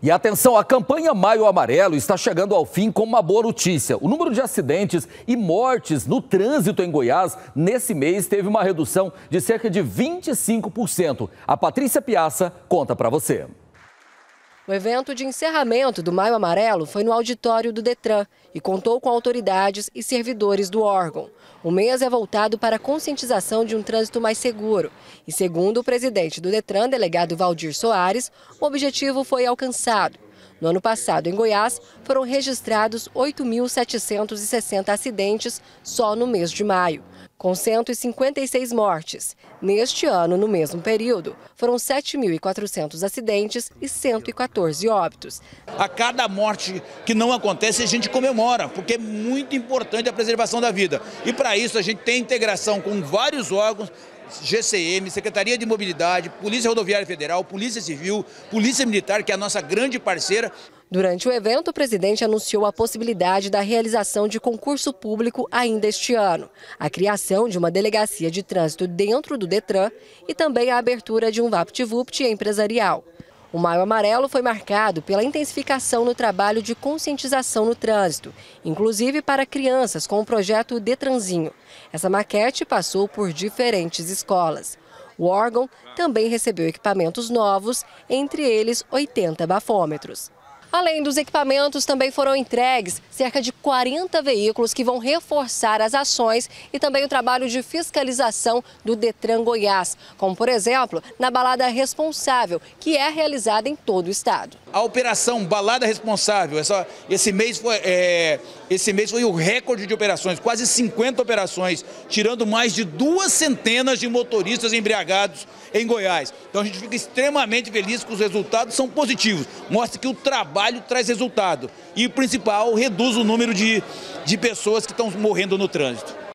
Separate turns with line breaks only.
E atenção, a campanha Maio Amarelo está chegando ao fim com uma boa notícia. O número de acidentes e mortes no trânsito em Goiás nesse mês teve uma redução de cerca de 25%. A Patrícia Piaça conta para você.
O evento de encerramento do Maio Amarelo foi no auditório do Detran e contou com autoridades e servidores do órgão. O mês é voltado para a conscientização de um trânsito mais seguro. E segundo o presidente do Detran, delegado Valdir Soares, o objetivo foi alcançado. No ano passado, em Goiás, foram registrados 8.760 acidentes só no mês de maio, com 156 mortes. Neste ano, no mesmo período, foram 7.400 acidentes e 114
óbitos. A cada morte que não acontece, a gente comemora, porque é muito importante a preservação da vida. E para isso, a gente tem integração com vários órgãos, GCM, Secretaria de Mobilidade, Polícia Rodoviária Federal, Polícia Civil, Polícia Militar, que é a nossa grande parceira.
Durante o evento, o presidente anunciou a possibilidade da realização de concurso público ainda este ano, a criação de uma delegacia de trânsito dentro do Detran e também a abertura de um VaptVupt empresarial. O maio amarelo foi marcado pela intensificação no trabalho de conscientização no trânsito, inclusive para crianças com o projeto Detranzinho. Essa maquete passou por diferentes escolas. O órgão também recebeu equipamentos novos, entre eles 80 bafômetros. Além dos equipamentos, também foram entregues cerca de 40 veículos que vão reforçar as ações e também o trabalho de fiscalização do Detran Goiás, como por exemplo na balada responsável, que é realizada em todo o estado.
A operação Balada Responsável, essa, esse, mês foi, é, esse mês foi o recorde de operações, quase 50 operações, tirando mais de duas centenas de motoristas embriagados em Goiás. Então a gente fica extremamente feliz que os resultados são positivos, mostra que o trabalho traz resultado e o principal, reduz o número de, de pessoas que estão morrendo no trânsito.